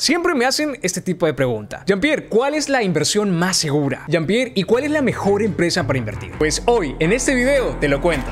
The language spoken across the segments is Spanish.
Siempre me hacen este tipo de pregunta. Jean-Pierre, ¿cuál es la inversión más segura? Jean-Pierre, ¿y cuál es la mejor empresa para invertir? Pues hoy, en este video, te lo cuento.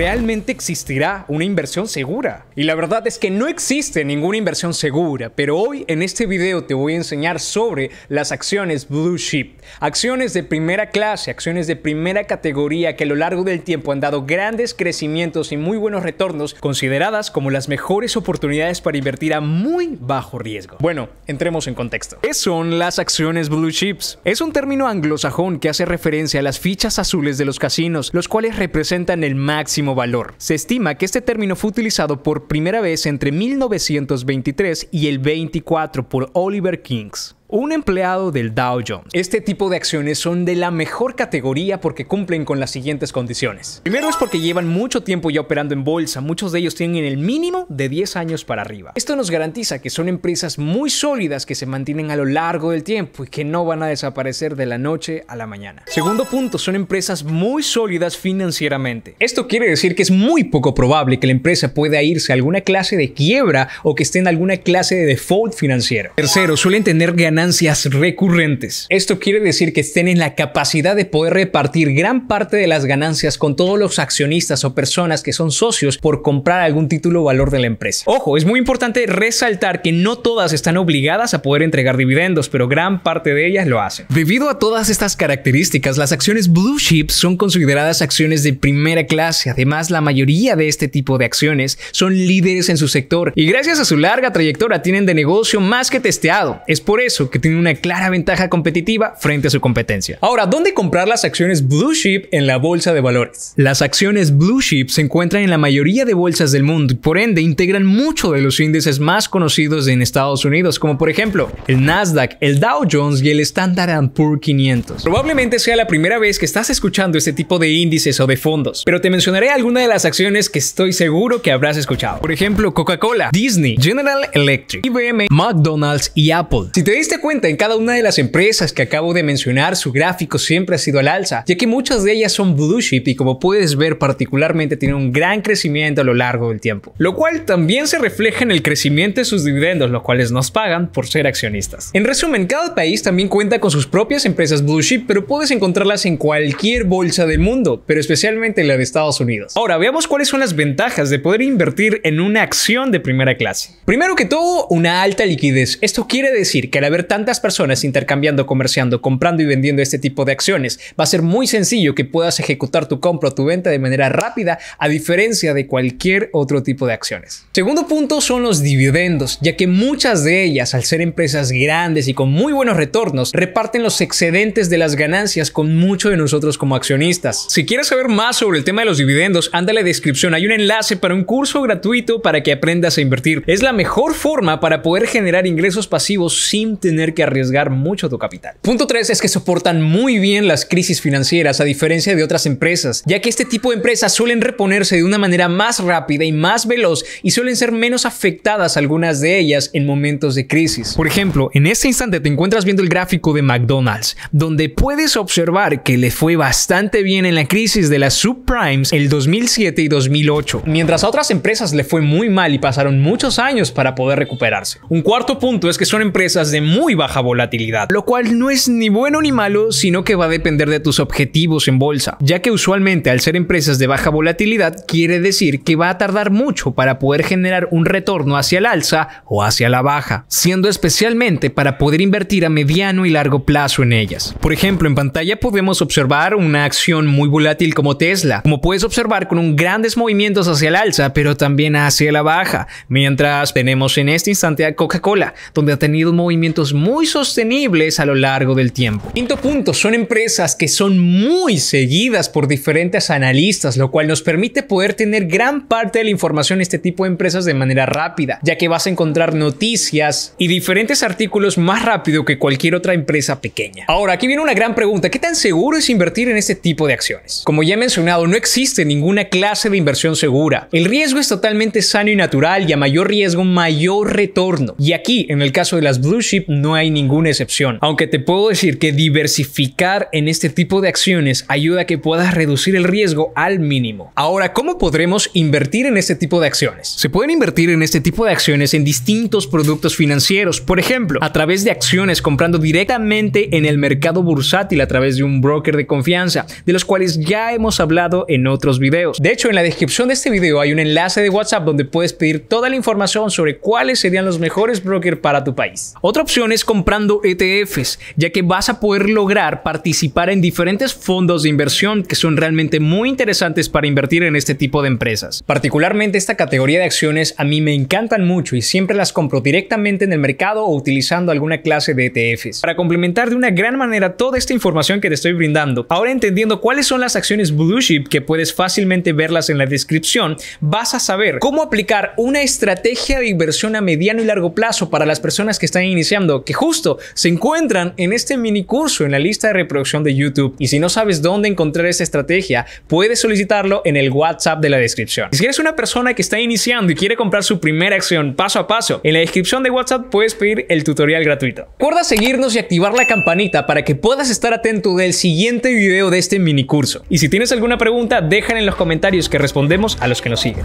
¿realmente existirá una inversión segura? Y la verdad es que no existe ninguna inversión segura, pero hoy en este video te voy a enseñar sobre las acciones Blue Chip. Acciones de primera clase, acciones de primera categoría que a lo largo del tiempo han dado grandes crecimientos y muy buenos retornos, consideradas como las mejores oportunidades para invertir a muy bajo riesgo. Bueno, entremos en contexto. ¿Qué son las acciones Blue Chips? Es un término anglosajón que hace referencia a las fichas azules de los casinos, los cuales representan el máximo valor. Se estima que este término fue utilizado por primera vez entre 1923 y el 24 por Oliver Kings un empleado del Dow Jones. Este tipo de acciones son de la mejor categoría porque cumplen con las siguientes condiciones. Primero es porque llevan mucho tiempo ya operando en bolsa, muchos de ellos tienen el mínimo de 10 años para arriba. Esto nos garantiza que son empresas muy sólidas que se mantienen a lo largo del tiempo y que no van a desaparecer de la noche a la mañana. Segundo punto, son empresas muy sólidas financieramente. Esto quiere decir que es muy poco probable que la empresa pueda irse a alguna clase de quiebra o que esté en alguna clase de default financiero. Tercero, suelen tener ganancias ganancias recurrentes. Esto quiere decir que estén en la capacidad de poder repartir gran parte de las ganancias con todos los accionistas o personas que son socios por comprar algún título o valor de la empresa. Ojo, es muy importante resaltar que no todas están obligadas a poder entregar dividendos, pero gran parte de ellas lo hacen. Debido a todas estas características, las acciones blue chips son consideradas acciones de primera clase. Además, la mayoría de este tipo de acciones son líderes en su sector y gracias a su larga trayectoria tienen de negocio más que testeado. Es por eso que tiene una clara ventaja competitiva frente a su competencia. Ahora, ¿dónde comprar las acciones Blue Chip en la bolsa de valores? Las acciones Blue Chip se encuentran en la mayoría de bolsas del mundo y por ende integran mucho de los índices más conocidos en Estados Unidos, como por ejemplo el Nasdaq, el Dow Jones y el Standard Poor's 500. Probablemente sea la primera vez que estás escuchando este tipo de índices o de fondos, pero te mencionaré alguna de las acciones que estoy seguro que habrás escuchado. Por ejemplo, Coca-Cola, Disney, General Electric, IBM, McDonald's y Apple. Si te diste cuenta, en cada una de las empresas que acabo de mencionar, su gráfico siempre ha sido al alza, ya que muchas de ellas son blue chip y como puedes ver particularmente tienen un gran crecimiento a lo largo del tiempo, lo cual también se refleja en el crecimiento de sus dividendos, los cuales nos pagan por ser accionistas. En resumen, cada país también cuenta con sus propias empresas blue chip, pero puedes encontrarlas en cualquier bolsa del mundo, pero especialmente en la de Estados Unidos. Ahora, veamos cuáles son las ventajas de poder invertir en una acción de primera clase. Primero que todo, una alta liquidez. Esto quiere decir que al haber tantas personas intercambiando, comerciando, comprando y vendiendo este tipo de acciones, va a ser muy sencillo que puedas ejecutar tu compra o tu venta de manera rápida, a diferencia de cualquier otro tipo de acciones. Segundo punto son los dividendos, ya que muchas de ellas, al ser empresas grandes y con muy buenos retornos, reparten los excedentes de las ganancias con muchos de nosotros como accionistas. Si quieres saber más sobre el tema de los dividendos, anda a la descripción, hay un enlace para un curso gratuito para que aprendas a invertir. Es la mejor forma para poder generar ingresos pasivos sin tener que arriesgar mucho tu capital. Punto 3 es que soportan muy bien las crisis financieras a diferencia de otras empresas, ya que este tipo de empresas suelen reponerse de una manera más rápida y más veloz y suelen ser menos afectadas algunas de ellas en momentos de crisis. Por ejemplo, en este instante te encuentras viendo el gráfico de McDonald's, donde puedes observar que le fue bastante bien en la crisis de las subprimes el 2007 y 2008, mientras a otras empresas le fue muy mal y pasaron muchos años para poder recuperarse. Un cuarto punto es que son empresas de muy baja volatilidad, lo cual no es ni bueno ni malo, sino que va a depender de tus objetivos en bolsa, ya que usualmente al ser empresas de baja volatilidad quiere decir que va a tardar mucho para poder generar un retorno hacia el alza o hacia la baja, siendo especialmente para poder invertir a mediano y largo plazo en ellas. Por ejemplo, en pantalla podemos observar una acción muy volátil como Tesla, como puedes observar con un grandes movimientos hacia el alza, pero también hacia la baja, mientras tenemos en este instante a Coca-Cola, donde ha tenido movimientos muy sostenibles a lo largo del tiempo. Quinto punto, son empresas que son muy seguidas por diferentes analistas, lo cual nos permite poder tener gran parte de la información de este tipo de empresas de manera rápida, ya que vas a encontrar noticias y diferentes artículos más rápido que cualquier otra empresa pequeña. Ahora, aquí viene una gran pregunta, ¿qué tan seguro es invertir en este tipo de acciones? Como ya he mencionado, no existe ninguna clase de inversión segura. El riesgo es totalmente sano y natural y a mayor riesgo, mayor retorno. Y aquí, en el caso de las blue chip, no hay ninguna excepción. Aunque te puedo decir que diversificar en este tipo de acciones ayuda a que puedas reducir el riesgo al mínimo. Ahora, ¿cómo podremos invertir en este tipo de acciones? Se pueden invertir en este tipo de acciones en distintos productos financieros, por ejemplo, a través de acciones comprando directamente en el mercado bursátil a través de un broker de confianza, de los cuales ya hemos hablado en otros videos. De hecho, en la descripción de este video hay un enlace de WhatsApp donde puedes pedir toda la información sobre cuáles serían los mejores brokers para tu país. Otra opción es comprando ETFs, ya que vas a poder lograr participar en diferentes fondos de inversión que son realmente muy interesantes para invertir en este tipo de empresas. Particularmente esta categoría de acciones a mí me encantan mucho y siempre las compro directamente en el mercado o utilizando alguna clase de ETFs. Para complementar de una gran manera toda esta información que te estoy brindando, ahora entendiendo cuáles son las acciones blue chip que puedes fácilmente verlas en la descripción, vas a saber cómo aplicar una estrategia de inversión a mediano y largo plazo para las personas que están iniciando que justo se encuentran en este mini curso en la lista de reproducción de YouTube. Y si no sabes dónde encontrar esa estrategia, puedes solicitarlo en el WhatsApp de la descripción. Si eres una persona que está iniciando y quiere comprar su primera acción paso a paso, en la descripción de WhatsApp puedes pedir el tutorial gratuito. Recuerda seguirnos y activar la campanita para que puedas estar atento del siguiente video de este mini curso. Y si tienes alguna pregunta, déjala en los comentarios que respondemos a los que nos siguen.